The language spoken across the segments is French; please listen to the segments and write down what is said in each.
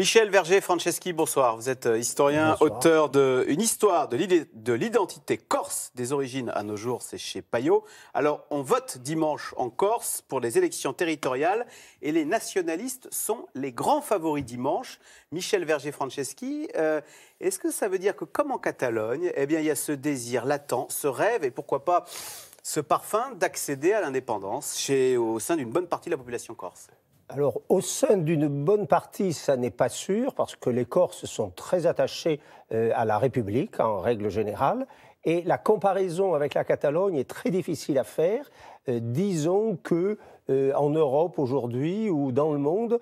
Michel Verger-Franceschi, bonsoir. Vous êtes euh, historien, auteur de histoire de l'identité corse des origines à nos jours, c'est chez Payot. Alors, on vote dimanche en Corse pour les élections territoriales et les nationalistes sont les grands favoris dimanche. Michel Verger-Franceschi, euh, est-ce que ça veut dire que, comme en Catalogne, eh bien, il y a ce désir latent, ce rêve et pourquoi pas ce parfum d'accéder à l'indépendance au sein d'une bonne partie de la population corse alors, au sein d'une bonne partie, ça n'est pas sûr, parce que les Corses sont très attachés euh, à la République, en règle générale, et la comparaison avec la Catalogne est très difficile à faire. Euh, disons que euh, en Europe aujourd'hui ou dans le monde,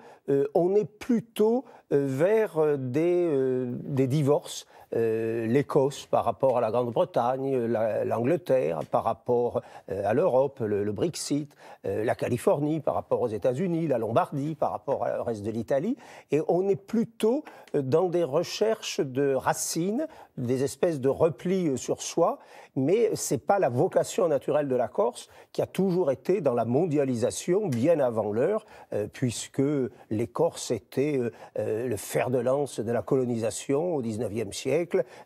on est plutôt vers des divorces euh, l'Écosse par rapport à la Grande-Bretagne, euh, l'Angleterre par rapport euh, à l'Europe, le, Brexit, la Californie par rapport aux États-Unis, la Lombardie par rapport au reste de l'Italie. Et on est plutôt dans des recherches de racines, des espèces de replis sur soi, mais ce n'est pas la vocation naturelle de la Corse qui a toujours été dans la mondialisation bien avant l'heure, puisque les Corses étaient le fer de lance de la colonisation au XIXe siècle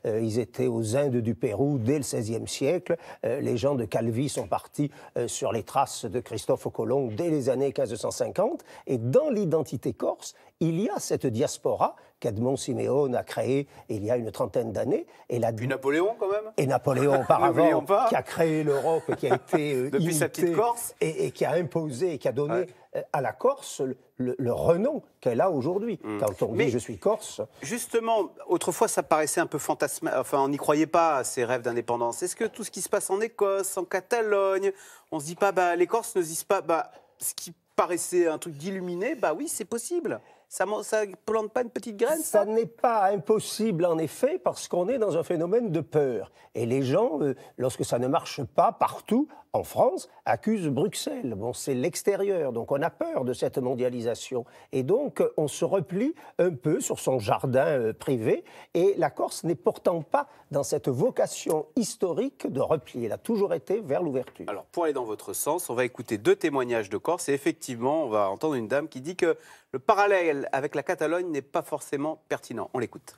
euh, ils étaient aux Indes du Pérou dès le XVIe siècle, euh, les gens de Calvi sont partis euh, sur les traces de Christophe Colomb dès les années 1550, et dans l'identité corse, il y a cette diaspora qu'Edmond Siméon a créé il y a une trentaine d'années. Et la... Napoléon, quand même Et Napoléon, auparavant, qui a créé l'Europe qui a été euh, Depuis petite Corse et, qui a imposé et qui a donné euh, à la Corse le, renom qu'elle a aujourd'hui. Mm. Quand on dit je suis corse. Justement, autrefois, ça paraissait un peu fantasme. Enfin, on n'y croyait pas à ces rêves d'indépendance. Est-ce que tout ce qui se passe en Écosse, en Catalogne, on se dit pas, bah, les Corses ne se disent pas, bah, ce qui paraissait un truc d'illuminé, bah oui, c'est possible ça ne plante pas une petite graine Ça, n'est pas impossible, en effet, parce qu'on est dans un phénomène de peur. Et les gens, euh, lorsque ça ne marche pas partout, en France, accusent Bruxelles. Bon, c'est l'extérieur, donc on a peur de cette mondialisation. Et donc, euh, on se replie un peu sur son jardin euh, privé. Et la Corse n'est pourtant pas dans cette vocation historique de repli. Elle a toujours été vers l'ouverture. Alors, pour aller dans votre sens, on va écouter deux témoignages de Corse. Et effectivement, on va entendre une dame qui dit que le parallèle avec la Catalogne n'est pas forcément pertinent. On l'écoute.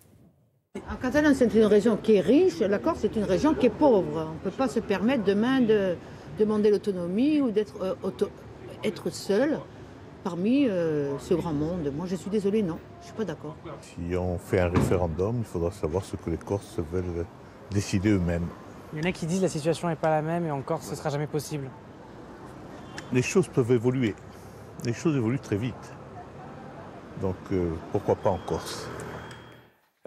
En Catalogne, c'est une région qui est riche, la Corse, c'est une région qui est pauvre. On ne peut pas se permettre demain de demander l'autonomie ou d'être euh, seul parmi euh, ce grand monde. Moi, je suis désolé, non, je ne suis pas d'accord. Si on fait un référendum, il faudra savoir ce que les Corses veulent décider eux-mêmes. Il y en a qui disent la situation n'est pas la même et en Corse, ce ne sera jamais possible. Les choses peuvent évoluer. Les choses évoluent très vite. Donc euh, pourquoi pas en Corse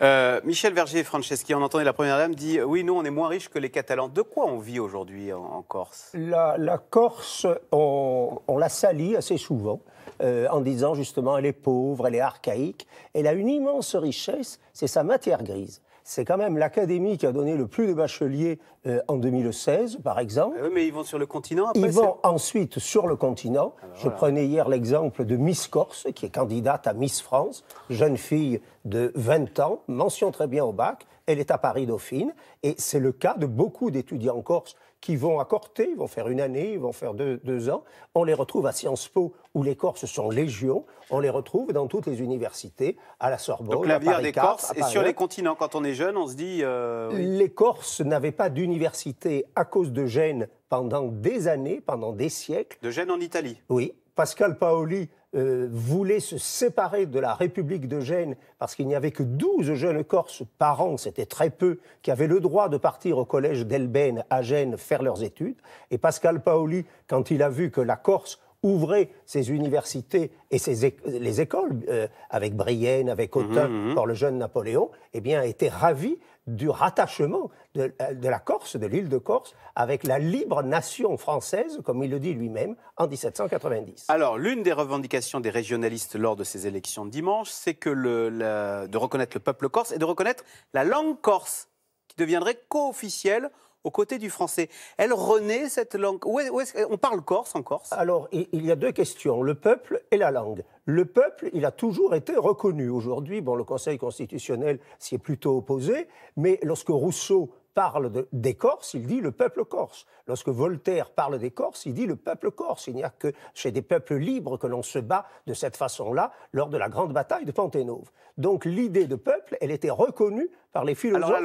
euh, Michel Verger et Franceschi, on entendait la Première Dame, dit Oui, nous, on est moins riches que les Catalans. De quoi on vit aujourd'hui en, Corse la, Corse, on, la salit assez souvent euh, en disant justement elle est pauvre, elle est archaïque. Elle a une immense richesse, c'est sa matière grise c'est quand même l'académie qui a donné le plus de bacheliers euh, en 2016, par exemple. Euh, mais ils vont sur le continent après Ils vont ensuite sur le continent. Ah, ben Je prenais hier l'exemple de Miss Corse, qui est candidate à Miss France, jeune fille de 20 ans, mention très bien au bac. Elle est à Paris-Dauphine. Et c'est le cas de beaucoup d'étudiants corse qui vont à Corté, ils vont faire une année, ils vont faire deux, ans. On les retrouve à Sciences Po, où les Corses sont légion. On les retrouve dans toutes les universités, à la Sorbonne. Donc l'avenir des Corses et sur les continents. Quand on est jeune, on se dit. Euh, les Corses n'avaient pas d'université à cause de Gênes pendant des années, pendant des siècles. De Gênes en Italie. Oui, Pascal Paoli euh, voulait se séparer de la République de Gênes parce qu'il n'y avait que 12 jeunes Corses par an, c'était très peu, qui avaient le droit de partir au collège d'Elben à Gênes faire leurs études. Et Pascal Paoli, quand il a vu que la Corse ouvrait ses universités et ses les écoles, euh, avec Brienne, avec Autun, mmh, mmh, mmh. pour le jeune Napoléon, eh bien, était ravi du rattachement euh, de, la Corse, de l'île de Corse, avec la libre nation française, comme il le dit lui-même, en 1790. Alors, l'une des revendications des régionalistes lors de ces élections de dimanche, c'est que de reconnaître le peuple corse et de reconnaître la langue corse, qui deviendrait co-officielle aux côtés du français. Elle renaît cette langue. on parle corse en Corse Alors, il y a deux questions, le peuple et la langue. Le peuple, il a toujours été reconnu. Aujourd'hui, bon, le Conseil constitutionnel s'y est plutôt opposé, mais lorsque Rousseau parle de, des Corses, il dit le peuple corse. Lorsque Voltaire parle des Corses, il dit le peuple corse. Il n'y a que chez des peuples libres que l'on se bat de cette façon-là lors de la grande bataille de Panténove. Donc l'idée de peuple, elle était reconnue par les philosophes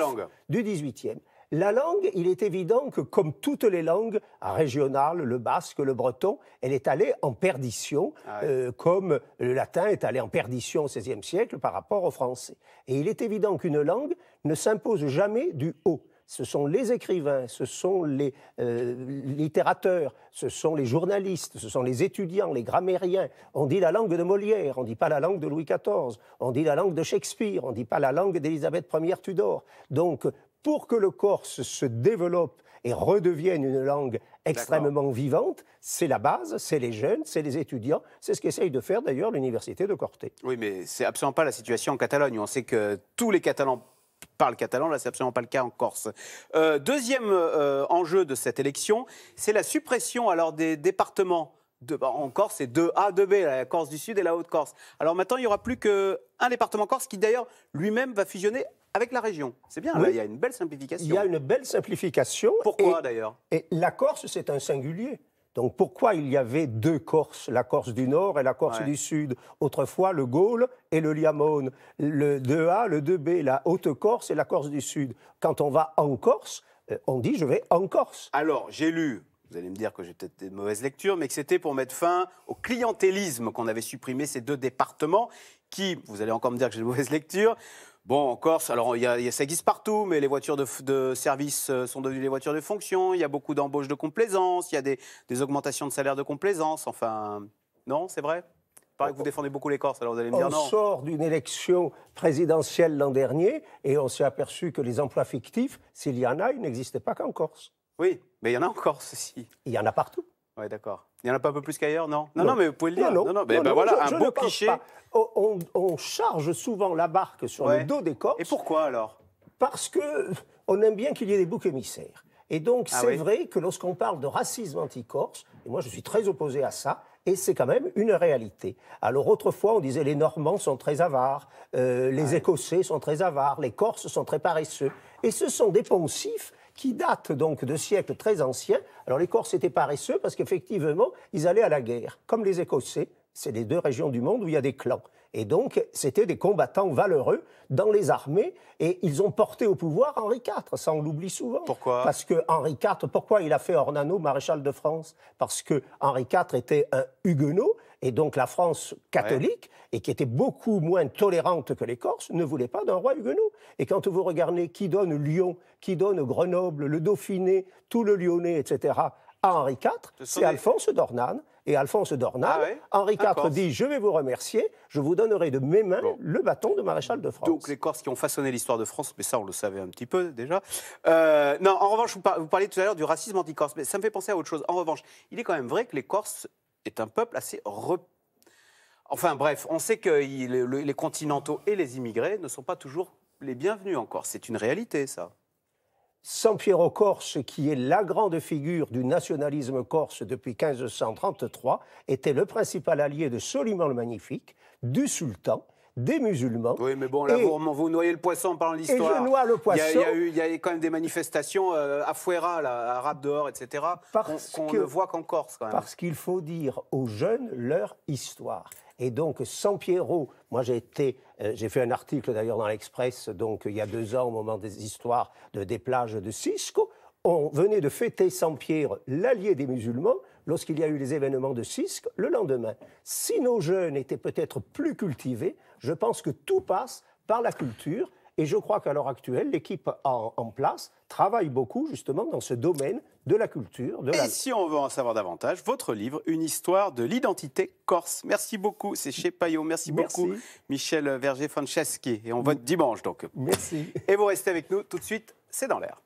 du XVIIIe. La langue, il est évident que, comme toutes les langues régionales, le basque, le breton, elle est allée en perdition, ah euh, comme le latin est allé en perdition au XVIe siècle par rapport au français. Et il est évident qu'une langue ne s'impose jamais du haut ce sont les écrivains, ce sont les euh, littérateurs, ce sont les journalistes, ce sont les étudiants, les grammairiens. On dit la langue de Molière, on ne dit pas la langue de Louis XIV, on dit la langue de Shakespeare, on ne dit pas la langue d'Élisabeth Ier Tudor. Donc, pour que le corse se développe et redevienne une langue extrêmement vivante, c'est la base, c'est les jeunes, c'est les étudiants, c'est ce qu'essaye de faire d'ailleurs l'université de Corté. Oui, mais c'est absolument pas la situation en Catalogne. On sait que tous les Catalans parlent catalan, là c'est absolument pas le cas en Corse. Euh, deuxième euh, enjeu de cette élection, c'est la suppression alors des départements bah, en Corse, c'est 2A, 2B, la Corse du Sud et la Haute-Corse. Alors maintenant, il n'y aura plus qu'un département Corse qui, d'ailleurs, lui-même va fusionner avec la région. C'est bien, là, il y a une belle simplification. Il y a une belle simplification. Pourquoi, d'ailleurs Et la Corse, c'est un singulier. Donc pourquoi il y avait deux Corses, la Corse du Nord et la Corse du Sud Autrefois, le Gaule et le Liamone, le 2A, le 2B, la Haute-Corse et la Corse du Sud. Quand on va en Corse, euh, on dit je vais en Corse. Alors, j'ai lu vous allez me dire que j'ai peut-être des mauvaises lectures, mais que c'était pour mettre fin au clientélisme qu'on avait supprimé ces deux départements, qui, vous allez encore me dire que j'ai des mauvaises lectures, Bon, en Corse, alors il y a, ça existe partout, mais les voitures de, service euh, sont devenues les voitures de fonction, il y a beaucoup d'embauches de complaisance, il y a des, augmentations de salaire de complaisance, enfin... Non, c'est vrai Il paraît que vous défendez beaucoup les Corses, alors vous allez me dire non. On sort d'une élection présidentielle l'an dernier et on s'est aperçu que les emplois fictifs, s'il y en a, ils n'existaient pas qu'en Corse. Oui, mais il y en a encore, ceci. Il y en a partout. Oui, d'accord. Il n'y en a pas un peu plus qu'ailleurs, non, non, non mais vous pouvez le dire. Non, non. Ben voilà, un beau cliché. On, charge souvent la barque sur le dos des Corses. Et pourquoi alors Parce qu'on aime bien qu'il y ait des boucs émissaires. Et donc, ah c'est vrai que lorsqu'on parle de racisme anti-corse, et moi je suis très opposé à ça, et c'est quand même une réalité. Alors autrefois, on disait les Normands sont très avares, euh, les Écossais sont très avares, les Corses sont très paresseux. Et ce sont des poncifs qui date donc de siècles très anciens. Alors les Corses étaient paresseux parce qu'effectivement, ils allaient à la guerre, comme les Écossais. C'est les deux régions du monde où il y a des clans. Et donc, c'était des combattants valeureux dans les armées et ils ont porté au pouvoir Henri IV. Ça, on l'oublie souvent. Pourquoi Parce que Henri IV, pourquoi il a fait Ornano maréchal de France Parce que Henri IV était un huguenot et donc la France catholique, et qui était beaucoup moins tolérante que les Corses, ne voulait pas d'un roi huguenot. Et quand vous regardez qui donne Lyon, qui donne Grenoble, le Dauphiné, tout le Lyonnais, etc., à Henri IV, c'est Alphonse Dornan. Et Alphonse Dornan, ah Henri IV dit Je vais vous remercier, je vous donnerai de mes mains le bâton de maréchal de France. Donc les Corses qui ont façonné l'histoire de France, mais ça on le savait un petit peu déjà. Euh, non, en revanche, vous parliez tout à l'heure du racisme anti-corse, mais ça me fait penser à autre chose. En revanche, il est quand même vrai que les Corses est un peuple assez Enfin bref, on sait que les continentaux et les immigrés ne sont pas toujours les bienvenus encore. C'est une réalité, ça. Sampiero Corse, qui est la grande figure du nationalisme corse depuis 1533, était le principal allié de Soliman le Magnifique, du sultan, des musulmans. Oui, mais bon, là, vous, noyez le poisson en parlant l'histoire. je noie le poisson. Il y, a, eu, quand même des manifestations euh, à Fuera, là, arabe dehors, etc., qu'on ne voit qu'en Corse. Parce qu'il faut dire aux jeunes leur histoire. Et donc, sans Pierrot, moi j'ai été, euh, j'ai fait un article d'ailleurs dans l'Express, donc il y a deux ans, au moment des histoires de, des plages de Cisco, on venait de fêter San pierre l'allié des musulmans, lorsqu'il y a eu les événements de Cisco. le lendemain. Si nos jeunes étaient peut-être plus cultivés, je pense que tout passe par la culture. Et je crois qu'à l'heure actuelle, l'équipe en, place travaille beaucoup justement dans ce domaine de la culture. et si on veut en savoir davantage, votre livre, Une histoire de l'identité corse. Merci beaucoup, c'est chez Payot. Merci, beaucoup, Michel Verger-Franceschi. Et on vote dimanche donc. Merci. Et vous restez avec nous tout de suite, c'est dans l'air.